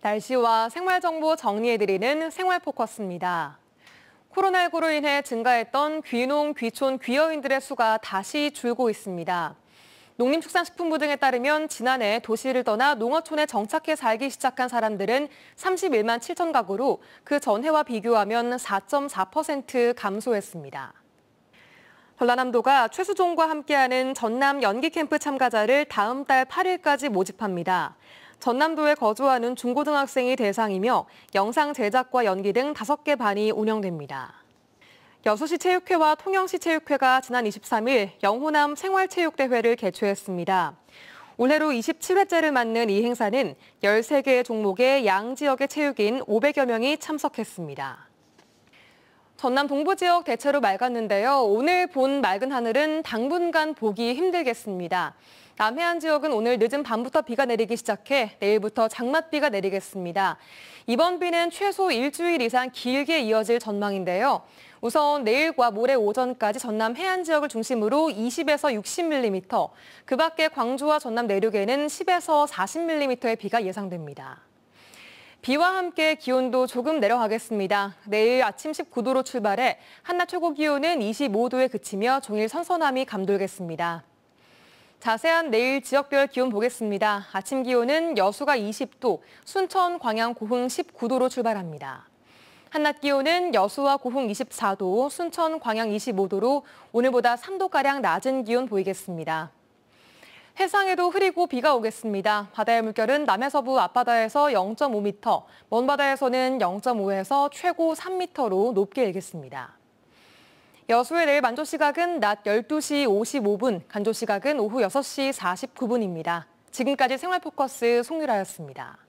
날씨와 생활 정보 정리해드리는 생활 포커스입니다. 코로나19로 인해 증가했던 귀농, 귀촌, 귀여인들의 수가 다시 줄고 있습니다. 농림축산식품부 등에 따르면 지난해 도시를 떠나 농어촌에 정착해 살기 시작한 사람들은 31만 7천 가구로 그 전해와 비교하면 4.4% 감소했습니다. 전라남도가 최수종과 함께하는 전남 연기캠프 참가자를 다음 달 8일까지 모집합니다. 전남도에 거주하는 중고등학생이 대상이며 영상 제작과 연기 등 다섯 개 반이 운영됩니다. 여수시 체육회와 통영시 체육회가 지난 23일 영호남 생활체육대회를 개최했습니다. 올해로 27회째를 맞는 이 행사는 13개의 종목의 양 지역의 체육인 500여 명이 참석했습니다. 전남 동부 지역 대체로 맑았는데요. 오늘 본 맑은 하늘은 당분간 보기 힘들겠습니다. 남해안 지역은 오늘 늦은 밤부터 비가 내리기 시작해 내일부터 장맛비가 내리겠습니다. 이번 비는 최소 일주일 이상 길게 이어질 전망인데요. 우선 내일과 모레 오전까지 전남 해안 지역을 중심으로 20에서 60mm, 그 밖에 광주와 전남 내륙에는 10에서 40mm의 비가 예상됩니다. 비와 함께 기온도 조금 내려가겠습니다. 내일 아침 19도로 출발해 한낮 최고 기온은 25도에 그치며 종일 선선함이 감돌겠습니다. 자세한 내일 지역별 기온 보겠습니다. 아침 기온은 여수가 20도, 순천, 광양, 고흥 19도로 출발합니다. 한낮 기온은 여수와 고흥 24도, 순천, 광양 25도로 오늘보다 3도가량 낮은 기온 보이겠습니다. 해상에도 흐리고 비가 오겠습니다. 바다의 물결은 남해서부 앞바다에서 0.5m, 먼 바다에서는 0.5에서 최고 3m로 높게 일겠습니다. 여수의 내일 만조 시각은 낮 12시 55분, 간조 시각은 오후 6시 49분입니다. 지금까지 생활포커스 송유라였습니다.